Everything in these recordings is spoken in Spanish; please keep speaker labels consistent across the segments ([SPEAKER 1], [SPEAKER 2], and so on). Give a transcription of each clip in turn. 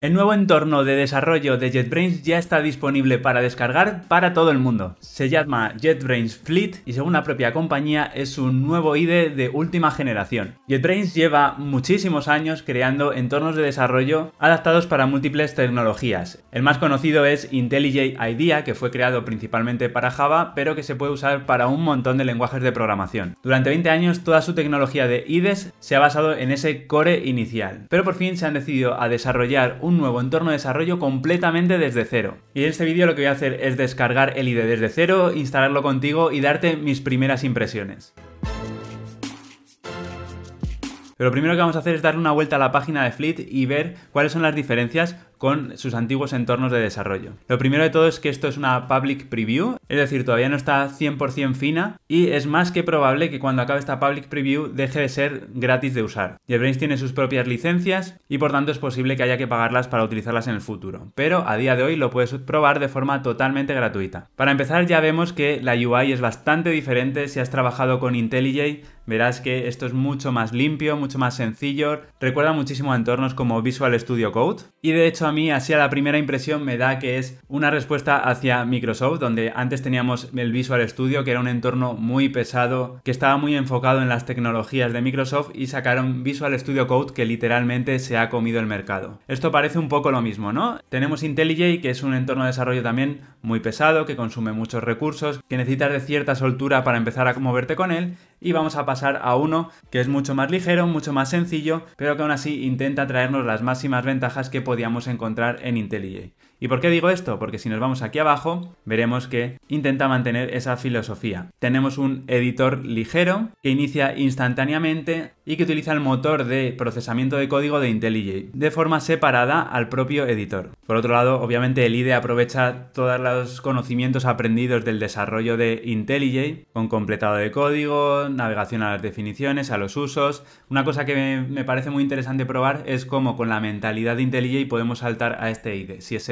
[SPEAKER 1] El nuevo entorno de desarrollo de JetBrains ya está disponible para descargar para todo el mundo. Se llama JetBrains Fleet y según la propia compañía es un nuevo IDE de última generación. JetBrains lleva muchísimos años creando entornos de desarrollo adaptados para múltiples tecnologías. El más conocido es IntelliJ IDEA, que fue creado principalmente para Java, pero que se puede usar para un montón de lenguajes de programación. Durante 20 años toda su tecnología de IDEs se ha basado en ese core inicial, pero por fin se han decidido a desarrollar un un nuevo entorno de desarrollo completamente desde cero. Y en este vídeo lo que voy a hacer es descargar el IDE desde cero, instalarlo contigo y darte mis primeras impresiones. lo primero que vamos a hacer es darle una vuelta a la página de Fleet y ver cuáles son las diferencias con sus antiguos entornos de desarrollo. Lo primero de todo es que esto es una public preview, es decir, todavía no está 100% fina y es más que probable que cuando acabe esta public preview deje de ser gratis de usar. JetBrains tiene sus propias licencias y por tanto es posible que haya que pagarlas para utilizarlas en el futuro, pero a día de hoy lo puedes probar de forma totalmente gratuita. Para empezar ya vemos que la UI es bastante diferente si has trabajado con IntelliJ verás que esto es mucho más limpio, mucho más sencillo, recuerda muchísimo a entornos como Visual Studio Code y de hecho a mí, así a la primera impresión, me da que es una respuesta hacia Microsoft, donde antes teníamos el Visual Studio, que era un entorno muy pesado, que estaba muy enfocado en las tecnologías de Microsoft y sacaron Visual Studio Code que literalmente se ha comido el mercado. Esto parece un poco lo mismo, ¿no? Tenemos IntelliJ, que es un entorno de desarrollo también muy pesado, que consume muchos recursos, que necesitas de cierta soltura para empezar a moverte con él, y vamos a pasar a uno que es mucho más ligero, mucho más sencillo, pero que aún así intenta traernos las máximas ventajas que podíamos encontrar en IntelliJ. ¿Y por qué digo esto? Porque si nos vamos aquí abajo, veremos que intenta mantener esa filosofía. Tenemos un editor ligero que inicia instantáneamente y que utiliza el motor de procesamiento de código de IntelliJ de forma separada al propio editor. Por otro lado, obviamente el IDE aprovecha todos los conocimientos aprendidos del desarrollo de IntelliJ con completado de código, navegación a las definiciones, a los usos. Una cosa que me parece muy interesante probar es cómo con la mentalidad de IntelliJ podemos saltar a este IDE, si es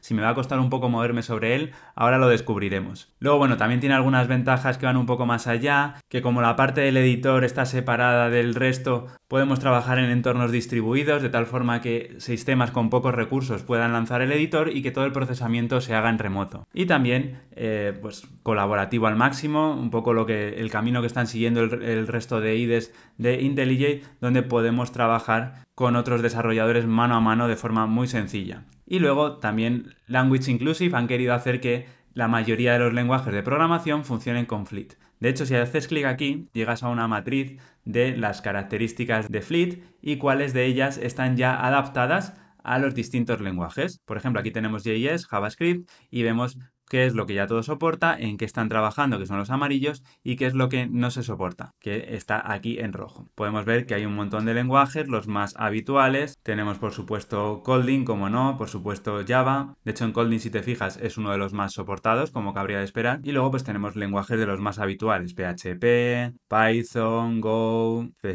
[SPEAKER 1] si me va a costar un poco moverme sobre él, ahora lo descubriremos. Luego, bueno, también tiene algunas ventajas que van un poco más allá, que como la parte del editor está separada del resto, podemos trabajar en entornos distribuidos, de tal forma que sistemas con pocos recursos puedan lanzar el editor y que todo el procesamiento se haga en remoto. Y también, eh, pues, colaborativo al máximo, un poco lo que el camino que están siguiendo el, el resto de IDEs de IntelliJ donde podemos trabajar con otros desarrolladores mano a mano de forma muy sencilla. Y luego también Language Inclusive han querido hacer que la mayoría de los lenguajes de programación funcionen con Fleet. De hecho, si haces clic aquí, llegas a una matriz de las características de Fleet y cuáles de ellas están ya adaptadas a los distintos lenguajes. Por ejemplo, aquí tenemos JS, JavaScript y vemos qué es lo que ya todo soporta, en qué están trabajando, que son los amarillos, y qué es lo que no se soporta, que está aquí en rojo. Podemos ver que hay un montón de lenguajes, los más habituales. Tenemos por supuesto Kotlin, como no, por supuesto Java. De hecho en Kotlin si te fijas es uno de los más soportados, como cabría de esperar. Y luego pues tenemos lenguajes de los más habituales, PHP, Python, Go, C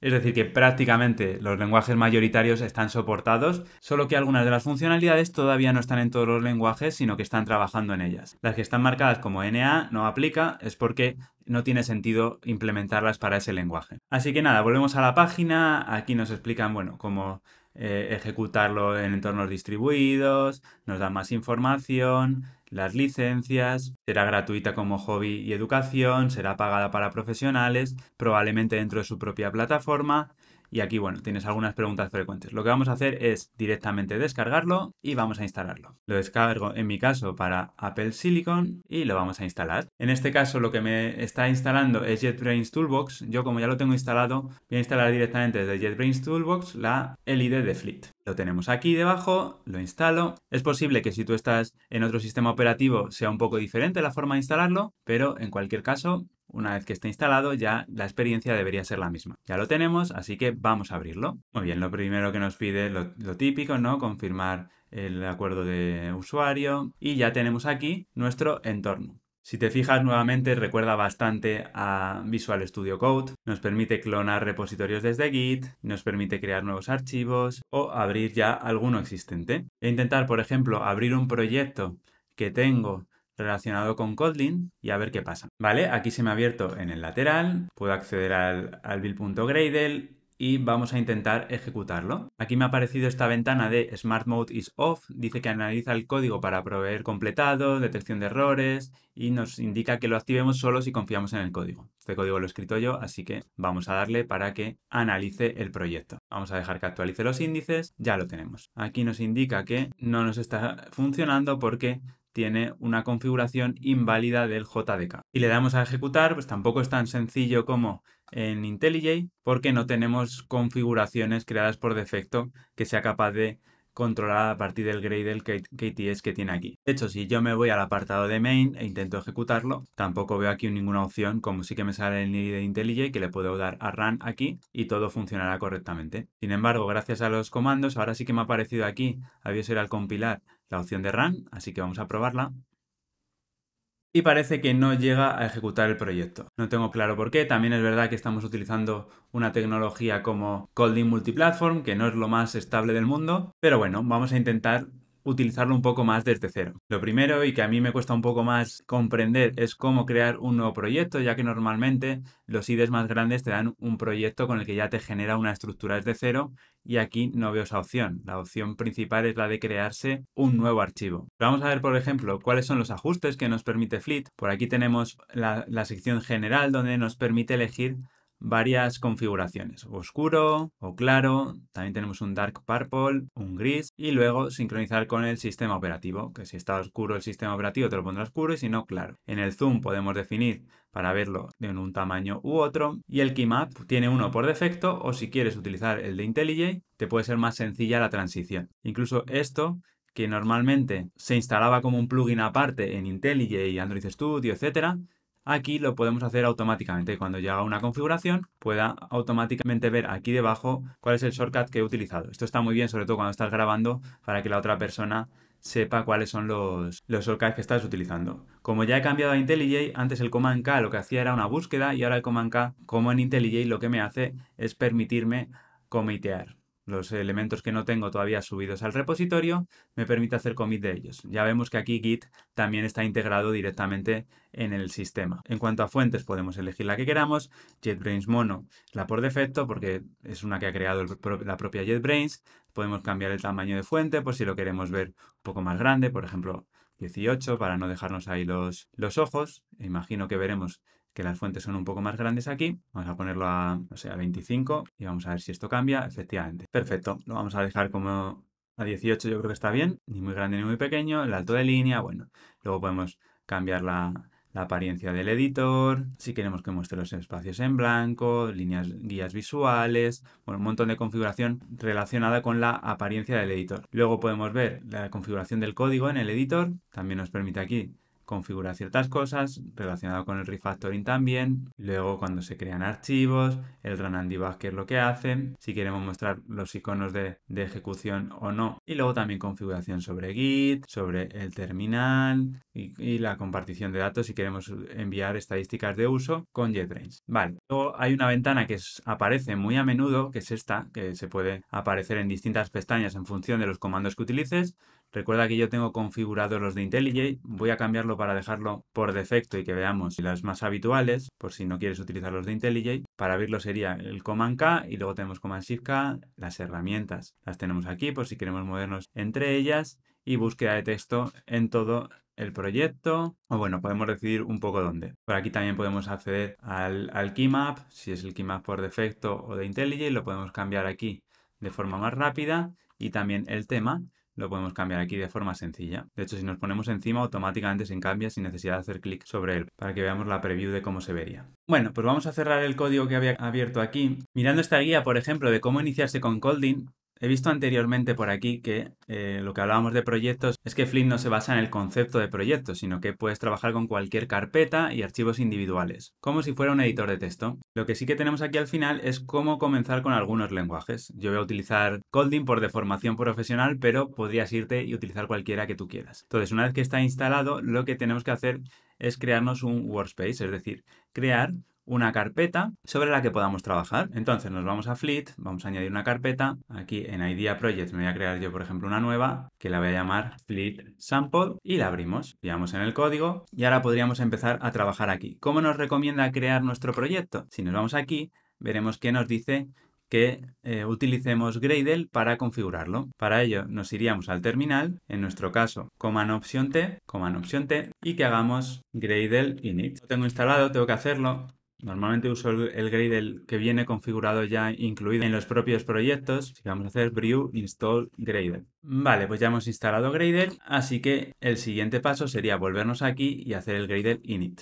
[SPEAKER 1] Es decir que prácticamente los lenguajes mayoritarios están soportados, solo que algunas de las funcionalidades todavía no están en todos los lenguajes, sino que están trabajando en ellas. Las que están marcadas como NA no aplica, es porque no tiene sentido implementarlas para ese lenguaje. Así que nada, volvemos a la página, aquí nos explican, bueno, cómo eh, ejecutarlo en entornos distribuidos, nos dan más información, las licencias, será gratuita como hobby y educación, será pagada para profesionales, probablemente dentro de su propia plataforma, y aquí, bueno, tienes algunas preguntas frecuentes. Lo que vamos a hacer es directamente descargarlo y vamos a instalarlo. Lo descargo en mi caso para Apple Silicon y lo vamos a instalar. En este caso lo que me está instalando es JetBrains Toolbox. Yo como ya lo tengo instalado, voy a instalar directamente desde JetBrains Toolbox la LID de Fleet. Lo tenemos aquí debajo, lo instalo. Es posible que si tú estás en otro sistema operativo sea un poco diferente la forma de instalarlo, pero en cualquier caso una vez que esté instalado ya la experiencia debería ser la misma. Ya lo tenemos, así que vamos a abrirlo. Muy bien, lo primero que nos pide lo, lo típico, ¿no? Confirmar el acuerdo de usuario y ya tenemos aquí nuestro entorno. Si te fijas nuevamente recuerda bastante a Visual Studio Code, nos permite clonar repositorios desde Git, nos permite crear nuevos archivos o abrir ya alguno existente. E intentar, por ejemplo, abrir un proyecto que tengo relacionado con Kotlin y a ver qué pasa. Vale, aquí se me ha abierto en el lateral, puedo acceder al, al build.gradle y vamos a intentar ejecutarlo. Aquí me ha aparecido esta ventana de Smart Mode is off, dice que analiza el código para proveer completado, detección de errores y nos indica que lo activemos solo si confiamos en el código. Este código lo he escrito yo, así que vamos a darle para que analice el proyecto. Vamos a dejar que actualice los índices, ya lo tenemos. Aquí nos indica que no nos está funcionando porque tiene una configuración inválida del JDK. y le damos a ejecutar, pues tampoco es tan sencillo como en IntelliJ, porque no tenemos configuraciones creadas por defecto que sea capaz de controlada a partir del Gradle KTS que tiene aquí. De hecho, si yo me voy al apartado de main e intento ejecutarlo, tampoco veo aquí ninguna opción, como sí que me sale el ID de IntelliJ, que le puedo dar a run aquí y todo funcionará correctamente. Sin embargo, gracias a los comandos, ahora sí que me ha aparecido aquí, había era al compilar la opción de run, así que vamos a probarla y parece que no llega a ejecutar el proyecto. No tengo claro por qué, también es verdad que estamos utilizando una tecnología como Colding Multiplatform, que no es lo más estable del mundo, pero bueno, vamos a intentar utilizarlo un poco más desde cero. Lo primero y que a mí me cuesta un poco más comprender es cómo crear un nuevo proyecto, ya que normalmente los IDEs más grandes te dan un proyecto con el que ya te genera una estructura desde cero y aquí no veo esa opción. La opción principal es la de crearse un nuevo archivo. Vamos a ver, por ejemplo, cuáles son los ajustes que nos permite Fleet. Por aquí tenemos la sección general donde nos permite elegir varias configuraciones, oscuro o claro, también tenemos un dark purple, un gris y luego sincronizar con el sistema operativo, que si está oscuro el sistema operativo te lo pondrá oscuro y si no, claro. En el zoom podemos definir para verlo de un tamaño u otro y el keymap tiene uno por defecto o si quieres utilizar el de IntelliJ te puede ser más sencilla la transición. Incluso esto que normalmente se instalaba como un plugin aparte en IntelliJ, Android Studio, etcétera, Aquí lo podemos hacer automáticamente. Cuando llega una configuración, pueda automáticamente ver aquí debajo cuál es el shortcut que he utilizado. Esto está muy bien, sobre todo cuando estás grabando, para que la otra persona sepa cuáles son los, los shortcuts que estás utilizando. Como ya he cambiado a IntelliJ, antes el Command K lo que hacía era una búsqueda y ahora el Command K, como en IntelliJ, lo que me hace es permitirme comitear los elementos que no tengo todavía subidos al repositorio, me permite hacer commit de ellos. Ya vemos que aquí Git también está integrado directamente en el sistema. En cuanto a fuentes, podemos elegir la que queramos. JetBrains Mono, la por defecto, porque es una que ha creado la propia JetBrains. Podemos cambiar el tamaño de fuente por si lo queremos ver un poco más grande, por ejemplo 18, para no dejarnos ahí los, los ojos. Imagino que veremos que las fuentes son un poco más grandes aquí. Vamos a ponerlo a, 25 y vamos a ver si esto cambia, efectivamente. Perfecto, lo vamos a dejar como a 18 yo creo que está bien, ni muy grande ni muy pequeño, el alto de línea, bueno. Luego podemos cambiar la, la apariencia del editor, si queremos que muestre los espacios en blanco, líneas guías visuales, bueno, un montón de configuración relacionada con la apariencia del editor. Luego podemos ver la configuración del código en el editor, también nos permite aquí configurar ciertas cosas, relacionado con el refactoring también, luego cuando se crean archivos, el run and debug que es lo que hacen, si queremos mostrar los iconos de, ejecución o no, y luego también configuración sobre Git, sobre el terminal y, la compartición de datos si queremos enviar estadísticas de uso con JetBrains. Vale, luego hay una ventana que aparece muy a menudo, que es esta, que se puede aparecer en distintas pestañas en función de los comandos que utilices, Recuerda que yo tengo configurados los de IntelliJ, voy a cambiarlo para dejarlo por defecto y que veamos las más habituales, por si no quieres utilizar los de IntelliJ. Para abrirlo sería el Command K y luego tenemos Command Shift K, las herramientas. Las tenemos aquí por si queremos movernos entre ellas y búsqueda de texto en todo el proyecto o bueno, podemos decidir un poco dónde. Por aquí también podemos acceder al, al keymap, si es el keymap por defecto o de IntelliJ, lo podemos cambiar aquí de forma más rápida y también el tema lo podemos cambiar aquí de forma sencilla. De hecho, si nos ponemos encima, automáticamente se cambia sin necesidad de hacer clic sobre él, para que veamos la preview de cómo se vería. Bueno, pues vamos a cerrar el código que había abierto aquí. Mirando esta guía, por ejemplo, de cómo iniciarse con Colding, He visto anteriormente por aquí que eh, lo que hablábamos de proyectos es que Flink no se basa en el concepto de proyectos, sino que puedes trabajar con cualquier carpeta y archivos individuales, como si fuera un editor de texto. Lo que sí que tenemos aquí al final es cómo comenzar con algunos lenguajes. Yo voy a utilizar Colding por deformación profesional, pero podrías irte y utilizar cualquiera que tú quieras. Entonces, una vez que está instalado, lo que tenemos que hacer es crearnos un workspace, es decir, crear una carpeta sobre la que podamos trabajar. Entonces nos vamos a Fleet, vamos a añadir una carpeta. Aquí en Idea Project me voy a crear yo, por ejemplo, una nueva que la voy a llamar Fleet Sample y la abrimos. Pillamos en el código y ahora podríamos empezar a trabajar aquí. ¿Cómo nos recomienda crear nuestro proyecto? Si nos vamos aquí, veremos que nos dice que eh, utilicemos Gradle para configurarlo. Para ello nos iríamos al terminal, en nuestro caso, Command opción T, Command opción T, y que hagamos Gradle init. Lo tengo instalado, tengo que hacerlo, Normalmente uso el, Gradle que viene configurado ya incluido en los propios proyectos. Si vamos a hacer brew install Gradle. Vale, pues ya hemos instalado Gradle, así que el siguiente paso sería volvernos aquí y hacer el Gradle init.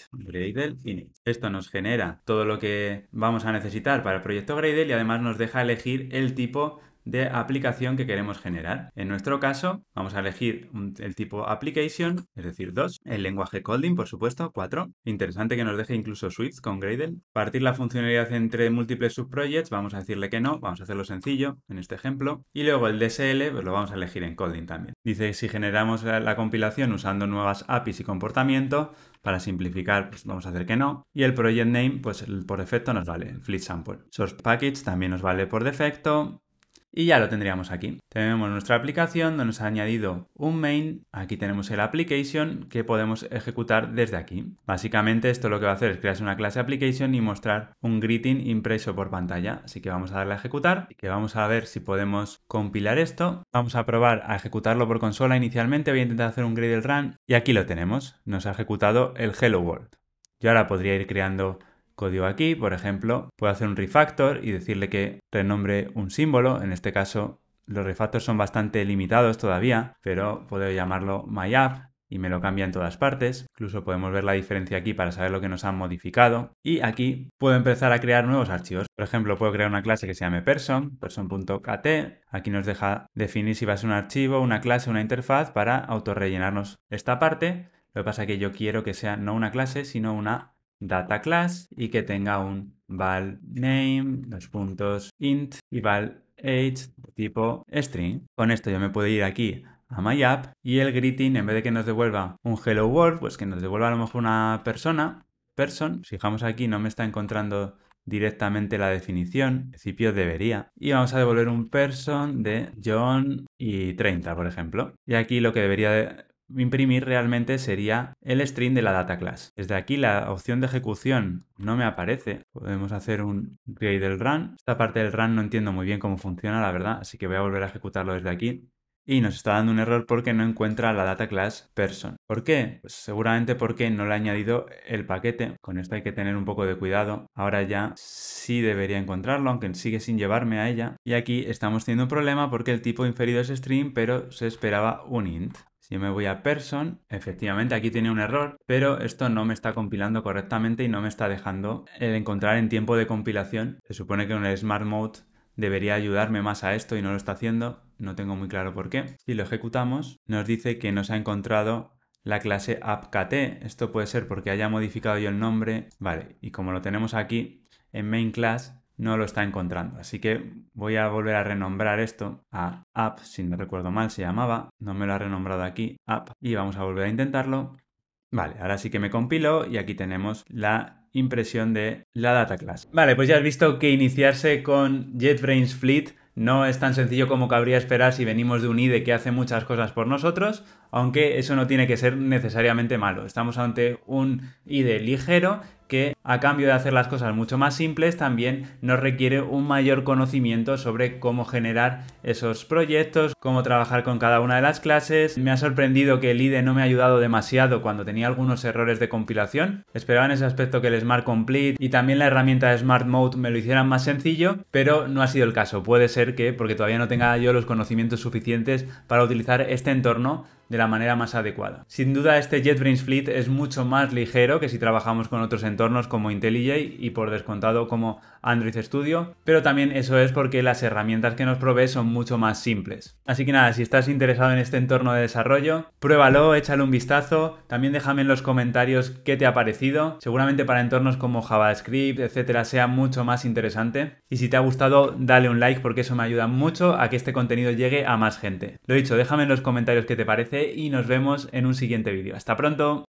[SPEAKER 1] init. Esto nos genera todo lo que vamos a necesitar para el proyecto Gradle y además nos deja elegir el tipo de aplicación que queremos generar. En nuestro caso, vamos a elegir el tipo application, es decir, 2, el lenguaje coding, por supuesto, 4. Interesante que nos deje incluso Swift con Gradle. Partir la funcionalidad entre múltiples subprojects, vamos a decirle que no, vamos a hacerlo sencillo en este ejemplo. Y luego el DSL, pues lo vamos a elegir en Colding también. Dice que si generamos la, compilación usando nuevas APIs y comportamiento, para simplificar, pues vamos a hacer que no. Y el project name, pues por defecto nos vale, en fleet sample. Source package también nos vale por defecto y ya lo tendríamos aquí. Tenemos nuestra aplicación donde nos ha añadido un main, aquí tenemos el application que podemos ejecutar desde aquí. Básicamente esto lo que va a hacer es crearse una clase application y mostrar un greeting impreso por pantalla, así que vamos a darle a ejecutar y que vamos a ver si podemos compilar esto. Vamos a probar a ejecutarlo por consola inicialmente, voy a intentar hacer un Gradle run y aquí lo tenemos, nos ha ejecutado el hello world. Yo ahora podría ir creando código aquí, por ejemplo, puedo hacer un refactor y decirle que renombre un símbolo, en este caso los refactors son bastante limitados todavía, pero puedo llamarlo myapp y me lo cambia en todas partes. Incluso podemos ver la diferencia aquí para saber lo que nos han modificado. Y aquí puedo empezar a crear nuevos archivos. Por ejemplo, puedo crear una clase que se llame person, person.kt. Aquí nos deja definir si va a ser un archivo, una clase, una interfaz para autorrellenarnos esta parte. Lo que pasa es que yo quiero que sea no una clase, sino una data class y que tenga un val name, los puntos int y val age tipo string. Con esto yo me puedo ir aquí a my app y el greeting en vez de que nos devuelva un hello world, pues que nos devuelva a lo mejor una persona, person. Fijamos aquí, no me está encontrando directamente la definición, en principio debería. Y vamos a devolver un person de John y 30, por ejemplo. Y aquí lo que debería imprimir realmente sería el string de la data class. Desde aquí la opción de ejecución no me aparece. Podemos hacer un create del run. Esta parte del run no entiendo muy bien cómo funciona, la verdad, así que voy a volver a ejecutarlo desde aquí. Y nos está dando un error porque no encuentra la data class person. ¿Por qué? Pues seguramente porque no le ha añadido el paquete. Con esto hay que tener un poco de cuidado. Ahora ya sí debería encontrarlo, aunque sigue sin llevarme a ella. Y aquí estamos teniendo un problema porque el tipo inferido es string, pero se esperaba un int. Si me voy a person, efectivamente aquí tiene un error, pero esto no me está compilando correctamente y no me está dejando el encontrar en tiempo de compilación. Se supone que el Smart Mode debería ayudarme más a esto y no lo está haciendo. No tengo muy claro por qué. Si lo ejecutamos, nos dice que nos ha encontrado la clase appKT. Esto puede ser porque haya modificado yo el nombre. Vale, y como lo tenemos aquí en MainClass no lo está encontrando. Así que voy a volver a renombrar esto a app, si no recuerdo mal se llamaba, no me lo ha renombrado aquí, app, y vamos a volver a intentarlo. Vale, ahora sí que me compilo y aquí tenemos la impresión de la data class. Vale, pues ya has visto que iniciarse con JetBrains Fleet no es tan sencillo como cabría esperar si venimos de un IDE que hace muchas cosas por nosotros aunque eso no tiene que ser necesariamente malo. Estamos ante un IDE ligero que a cambio de hacer las cosas mucho más simples también nos requiere un mayor conocimiento sobre cómo generar esos proyectos, cómo trabajar con cada una de las clases. Me ha sorprendido que el IDE no me ha ayudado demasiado cuando tenía algunos errores de compilación. Esperaba en ese aspecto que el Smart Complete y también la herramienta de Smart Mode me lo hicieran más sencillo, pero no ha sido el caso. Puede ser que porque todavía no tenga yo los conocimientos suficientes para utilizar este entorno de la manera más adecuada. Sin duda este JetBrains Fleet es mucho más ligero que si trabajamos con otros entornos como IntelliJ y por descontado como Android Studio, pero también eso es porque las herramientas que nos provee son mucho más simples. Así que nada, si estás interesado en este entorno de desarrollo, pruébalo, échale un vistazo, también déjame en los comentarios qué te ha parecido, seguramente para entornos como JavaScript, etcétera, sea mucho más interesante. Y si te ha gustado, dale un like porque eso me ayuda mucho a que este contenido llegue a más gente. Lo dicho, déjame en los comentarios qué te parece y nos vemos en un siguiente vídeo. ¡Hasta pronto!